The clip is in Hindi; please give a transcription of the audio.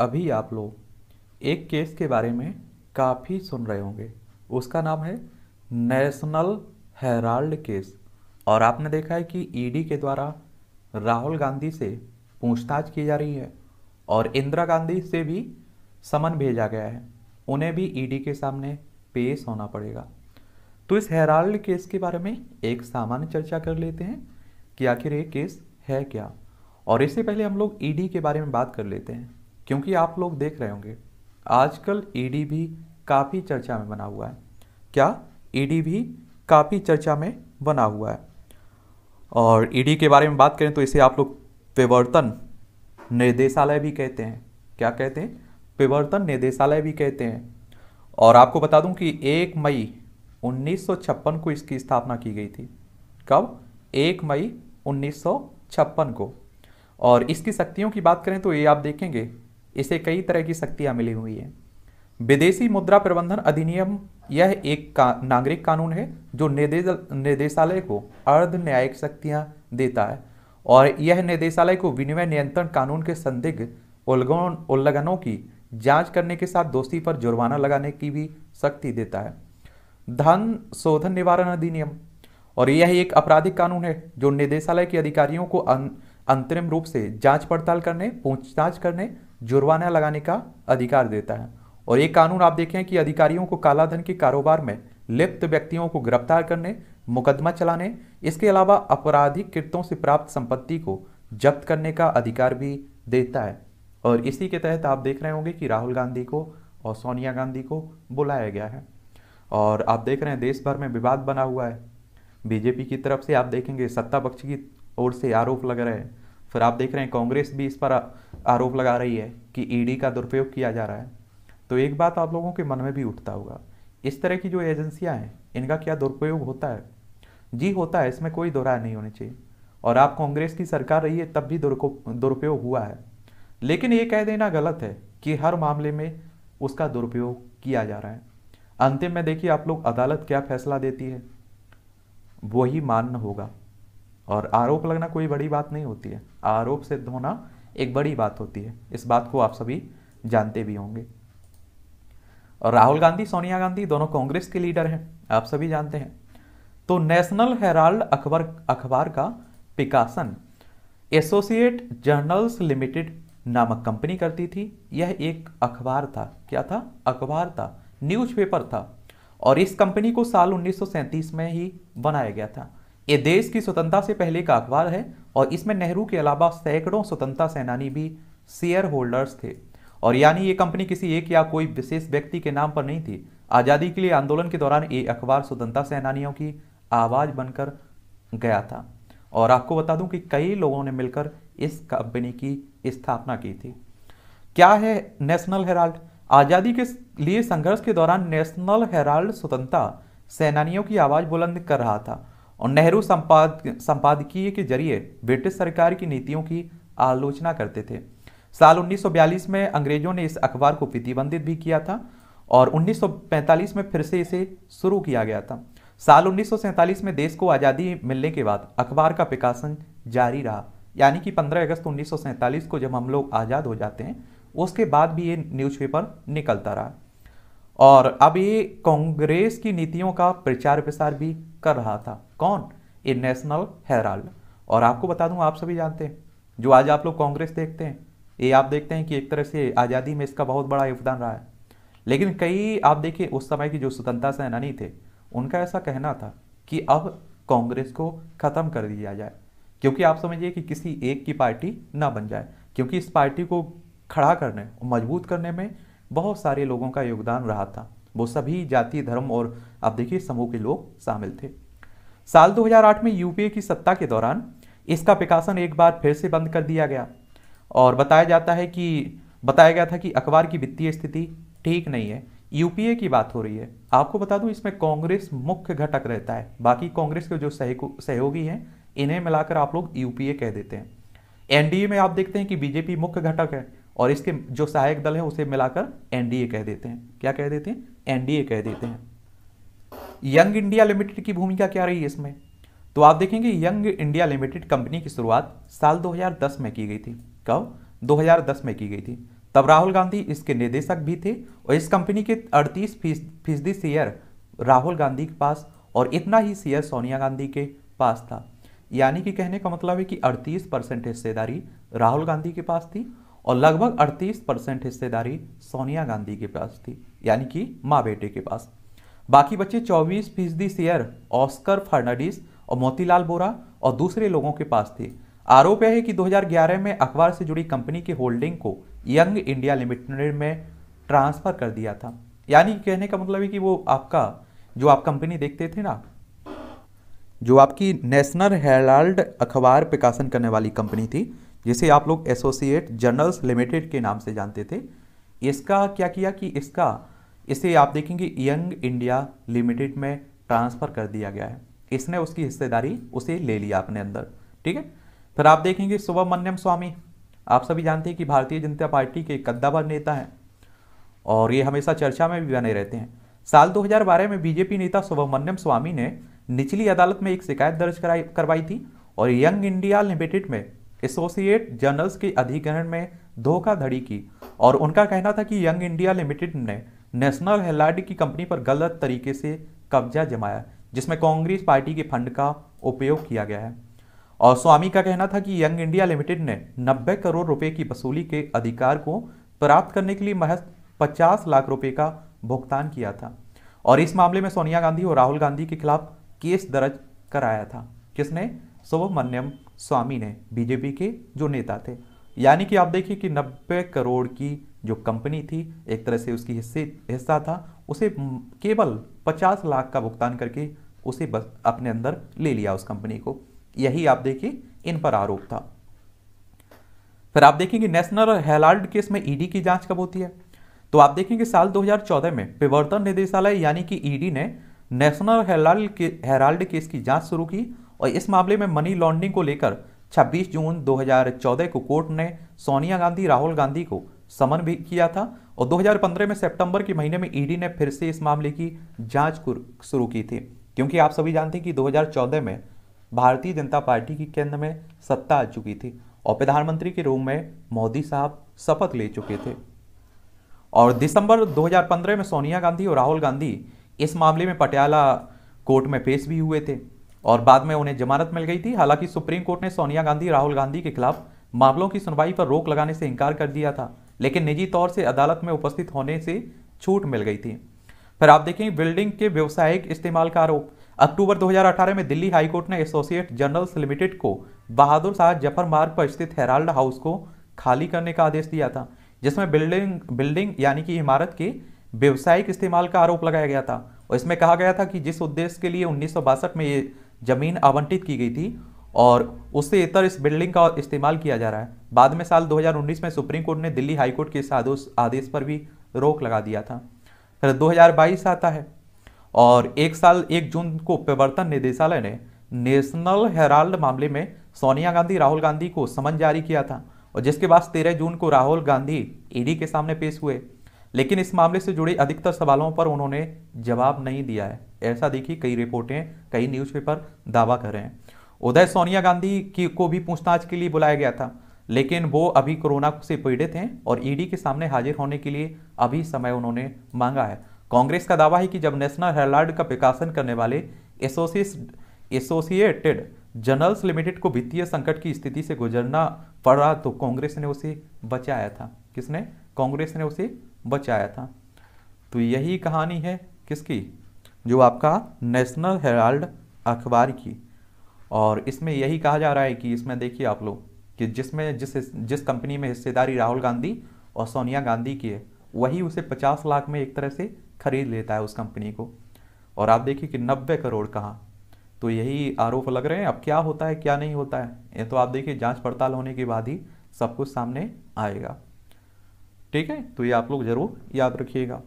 अभी आप लोग एक केस के बारे में काफ़ी सुन रहे होंगे उसका नाम है नेशनल हेराल्ड केस और आपने देखा है कि ईडी e के द्वारा राहुल गांधी से पूछताछ की जा रही है और इंदिरा गांधी से भी समन भेजा गया है उन्हें भी ईडी e के सामने पेश होना पड़ेगा तो इस हेराल्ड केस के बारे में एक सामान्य चर्चा कर लेते हैं कि आखिर ये केस है क्या और इससे पहले हम लोग ईडी e के बारे में बात कर लेते हैं क्योंकि आप लोग देख रहे होंगे आजकल ईडी e भी काफ़ी चर्चा में बना हुआ है क्या ईडी e भी काफ़ी चर्चा में बना हुआ है और ईडी e के बारे में बात करें तो इसे आप लोग विवर्तन निर्देशालय भी कहते हैं क्या कहते हैं विवर्तन निर्देशालय भी कहते हैं और आपको बता दूं कि 1 मई 1956 को इसकी स्थापना की गई थी कब 1 मई 1956 को और इसकी शक्तियों की बात करें तो ये आप देखेंगे इसे कई तरह की शक्तियाँ मिली हुई हैं विदेशी मुद्रा प्रबंधन अधिनियम यह एक का, नागरिक कानून है जो निर्देश निर्देशालय को अर्ध न्यायिक शक्तियाँ देता है और यह निदेशालय को विनिमय नियंत्रण कानून के संदिग्ध उल्लंघनों की जांच करने के साथ दोषी पर जुर्माना लगाने की भी शक्ति देता है धन शोधन निवारण अधिनियम और यह एक आपराधिक कानून है जो निदेशालय के अधिकारियों को अं, अंतरिम रूप से जांच पड़ताल करने पूछताछ करने जुर्माना लगाने का अधिकार देता है और ये कानून आप देखें कि अधिकारियों को कालाधन के कारोबार में लिप्त व्यक्तियों को गिरफ्तार करने मुकदमा चलाने इसके अलावा आपराधिक कृतों से प्राप्त संपत्ति को जब्त करने का अधिकार भी देता है और इसी के तहत आप देख रहे होंगे कि राहुल गांधी को और सोनिया गांधी को बुलाया गया है और आप देख रहे हैं देश भर में विवाद बना हुआ है बीजेपी की तरफ से आप देखेंगे सत्ता पक्ष की ओर से आरोप लग रहे हैं फिर आप देख रहे हैं कांग्रेस भी इस पर आरोप लगा रही है कि ईडी e का दुरुपयोग किया जा रहा है तो एक बात आप लोगों के मन में भी उठता होगा इस तरह की जो एजेंसियां हैं इनका क्या दुरुपयोग होता है जी होता है इसमें कोई दोहरा नहीं होनी चाहिए और आप कांग्रेस की सरकार रही है तब भी दुरुपयोग हुआ है लेकिन ये कह देना गलत है कि हर मामले में उसका दुरुपयोग किया जा रहा है अंतिम में देखिए आप लोग अदालत क्या फैसला देती है वही मान्य होगा और आरोप लगना कोई बड़ी बात नहीं होती है आरोप सिद्ध होना एक बड़ी बात होती है इस बात को आप सभी जानते भी होंगे और राहुल गांधी सोनिया गांधी दोनों कांग्रेस के लीडर हैं आप सभी जानते हैं तो नेशनल हेराल्ड अखबार अखबार का पिकासन एसोसिएट जर्नल्स लिमिटेड नामक कंपनी करती थी यह एक अखबार था क्या था अखबार था न्यूज़पेपर था और इस कंपनी को साल उन्नीस में ही बनाया गया था ये देश की स्वतंत्रता से पहले का अखबार है और इसमें नेहरू के अलावा सैकड़ों स्वतंत्रता सेनानी भी शेयर होल्डर्स थे और यानी ये कंपनी किसी एक या कोई विशेष व्यक्ति के नाम पर नहीं थी आज़ादी के लिए आंदोलन के दौरान ये अखबार स्वतंत्रता सेनानियों की आवाज़ बनकर गया था और आपको बता दूं कि कई लोगों ने मिलकर इस कंपनी की स्थापना की थी क्या है नेशनल हेराल्ड आज़ादी के लिए संघर्ष के दौरान नेशनल हेराल्ड स्वतंत्रता सेनानियों की आवाज़ बुलंद कर रहा था और नेहरू संपाद संपादकीय के जरिए ब्रिटिश सरकार की नीतियों की आलोचना करते थे साल 1942 में अंग्रेजों ने इस अखबार को प्रतिबंधित भी किया था और 1945 में फिर से इसे शुरू किया गया था साल उन्नीस में देश को आज़ादी मिलने के बाद अखबार का प्रकाशन जारी रहा यानी कि 15 अगस्त उन्नीस को जब हम लोग आज़ाद हो जाते हैं उसके बाद भी ये न्यूज़पेपर निकलता रहा और अब ये कांग्रेस की नीतियों का प्रचार प्रसार भी कर रहा था कौन ए नेशनल हेराल्ड और आपको बता दूं आप सभी जानते हैं जो आज आप लोग कांग्रेस देखते हैं ये आप देखते हैं कि एक तरह से आज़ादी में इसका बहुत बड़ा योगदान रहा है लेकिन कई आप देखिए उस समय की जो स्वतंत्रता सेनानी थे उनका ऐसा कहना था कि अब कांग्रेस को ख़त्म कर दिया जाए क्योंकि आप समझिए कि किसी एक की पार्टी ना बन जाए क्योंकि इस पार्टी को खड़ा करने मजबूत करने में बहुत सारे लोगों का योगदान रहा था वो सभी जाति धर्म और आप देखिए समूह के लोग शामिल थे साल 2008 में यूपीए की सत्ता के दौरान इसका प्रकाशन एक बार फिर से बंद कर दिया गया और बताया जाता है कि बताया गया था कि अखबार की वित्तीय स्थिति ठीक नहीं है यूपीए की बात हो रही है आपको बता दूं इसमें कांग्रेस मुख्य घटक रहता है बाकी कांग्रेस के जो सहयोगी हैं इन्हें मिलाकर आप लोग यूपीए कह देते हैं एनडीए में आप देखते हैं कि बीजेपी मुख्य घटक है और इसके जो सहायक दल है उसे मिलाकर एनडीए कह देते हैं क्या कह देते हैं एनडीए कह देते हैं यंग इंडिया लिमिटेड की भूमिका क्या रही है इसमें तो आप देखेंगे यंग इंडिया लिमिटेड कंपनी की शुरुआत साल 2010 में की गई थी कब 2010 में की गई थी तब राहुल गांधी इसके निदेशक भी थे और इस कंपनी के अड़तीस फीसदी शेयर राहुल गांधी के पास और इतना ही शेयर सोनिया गांधी के पास था यानी कि कहने का मतलब है कि अड़तीस परसेंट हिस्सेदारी राहुल गांधी के पास थी और लगभग 38 परसेंट हिस्सेदारी सोनिया गांधी के पास थी यानी कि माँ बेटे के पास बाकी बचे 24 फीसदी शेयर ऑस्कर फर्नाडिस और मोतीलाल बोरा और दूसरे लोगों के पास थे आरोप यह है कि 2011 में अखबार से जुड़ी कंपनी के होल्डिंग को यंग इंडिया लिमिटेड में ट्रांसफ़र कर दिया था यानी कहने का मतलब है कि वो आपका जो आप कंपनी देखते थे ना जो आपकी नेशनल हेराल्ड अखबार प्रकाशन करने वाली कंपनी थी जिसे आप लोग एसोसिएट जर्नल्स लिमिटेड के नाम से जानते थे इसका क्या किया कि इसका इसे आप देखेंगे यंग इंडिया लिमिटेड में ट्रांसफ़र कर दिया गया है इसने उसकी हिस्सेदारी उसे ले लिया अपने अंदर ठीक है फिर आप देखेंगे सुब्रमण्यम स्वामी आप सभी जानते हैं कि भारतीय जनता पार्टी के कद्दावर नेता हैं और ये हमेशा चर्चा में भी बने रहते हैं साल 2012 में बीजेपी नेता सुब्रमण्यम स्वामी ने निचली अदालत में एक शिकायत दर्ज कराई करवाई थी और यंग इंडिया लिमिटेड में एसोसिएट जर्नल्स के अधिग्रहण में धोखाधड़ी की और उनका कहना था कि यंग इंडिया लिमिटेड ने नेशनल हेलाड की कंपनी पर गलत तरीके से कब्जा जमाया जिसमें कांग्रेस पार्टी के फंड का उपयोग किया गया है और स्वामी का कहना था कि यंग इंडिया लिमिटेड ने 90 करोड़ रुपए की वसूली के अधिकार को प्राप्त करने के लिए महज 50 लाख रुपए का भुगतान किया था और इस मामले में सोनिया गांधी और राहुल गांधी के खिलाफ केस दर्ज कराया था किसने सुबमन्यम स्वामी ने बीजेपी के जो नेता थे यानी कि आप देखिए कि 90 करोड़ की जो कंपनी थी एक तरह से उसकी हिस्से हिस्सा था उसे केवल 50 लाख का भुगतान करके उसे बस अपने अंदर ले लिया उस कंपनी को यही आप देखिए इन पर आरोप था फिर आप देखेंगे नेशनल हेराल्ड केस में ईडी की जांच कब होती है तो आप देखेंगे साल 2014 में प्रवर्तन निदेशालय यानी कि ईडी ने नेशनल हेराल्ड के हेराल्ड केस की जांच शुरू की और इस मामले में मनी लॉन्ड्रिंग को लेकर 26 जून 2014 को कोर्ट ने सोनिया गांधी राहुल गांधी को समन भी किया था और 2015 में सितंबर के महीने में ईडी ने फिर से इस मामले की जांच शुरू की थी क्योंकि आप सभी जानते हैं कि 2014 में भारतीय जनता पार्टी की केंद्र में सत्ता आ चुकी थी और प्रधानमंत्री के रूप में मोदी साहब शपथ ले चुके थे और दिसंबर दो में सोनिया गांधी और राहुल गांधी इस मामले में पटियाला कोर्ट में पेश भी हुए थे और बाद में उन्हें जमानत मिल गई थी हालांकि सुप्रीम कोर्ट ने सोनिया गांधी राहुल गांधी के खिलाफ मामलों की सुनवाई पर रोक लगाने से इनकार कर दिया था लेकिन निजी तौर से अदालत में उपस्थित होने से छूट मिल गई थी फिर आप देखें बिल्डिंग के व्यवसायिक इस्तेमाल का आरोप अक्टूबर 2018 में दिल्ली हाईकोर्ट ने एसोसिएट जनरल्स लिमिटेड को बहादुर शाह जफर मार्ग पर स्थित हेराल्ड हाउस को खाली करने का आदेश दिया था जिसमें बिल्डिंग बिल्डिंग यानी कि इमारत के व्यावसायिक इस्तेमाल का आरोप लगाया गया था और इसमें कहा गया था कि जिस उद्देश्य के लिए उन्नीस में ये ज़मीन आवंटित की गई थी और उससे इतर इस बिल्डिंग का इस्तेमाल किया जा रहा है बाद में साल 2019 में सुप्रीम कोर्ट ने दिल्ली हाई कोर्ट के इस आदेश पर भी रोक लगा दिया था फिर 2022 आता है और एक साल एक जून को प्रवर्तन निदेशालय ने नेशनल हेराल्ड मामले में सोनिया गांधी राहुल गांधी को समन जारी किया था और जिसके बाद तेरह जून को राहुल गांधी ईडी के सामने पेश हुए लेकिन इस मामले से जुड़े अधिकतर सवालों पर उन्होंने जवाब नहीं दिया है ऐसा देखिए कई रिपोर्टें कई न्यूज़पेपर दावा कर रहे हैं उदय सोनिया गांधी की को भी पूछताछ के लिए बुलाया गया था लेकिन वो अभी कोरोना से पीड़ित हैं और ईडी के सामने हाजिर होने के लिए अभी समय उन्होंने मांगा है कांग्रेस का दावा है कि जब नेशनल हेराल्ड का प्रकाशन करने वाले एसोसिएटेड जर्नल्स लिमिटेड को वित्तीय संकट की स्थिति से गुजरना पड़ा तो कांग्रेस ने उसे बचाया था किसने कांग्रेस ने उसे बचाया था तो यही कहानी है किसकी जो आपका नेशनल हेराल्ड अखबार की और इसमें यही कहा जा रहा है कि इसमें देखिए आप लोग कि जिसमें जिस जिस कंपनी में हिस्सेदारी राहुल गांधी और सोनिया गांधी की है वही उसे 50 लाख में एक तरह से खरीद लेता है उस कंपनी को और आप देखिए कि 90 करोड़ कहाँ तो यही आरोप लग रहे हैं अब क्या होता है क्या नहीं होता है ये तो आप देखिए जांच पड़ताल होने के बाद ही सब कुछ सामने आएगा ठीक है तो ये आप लोग ज़रूर याद रखिएगा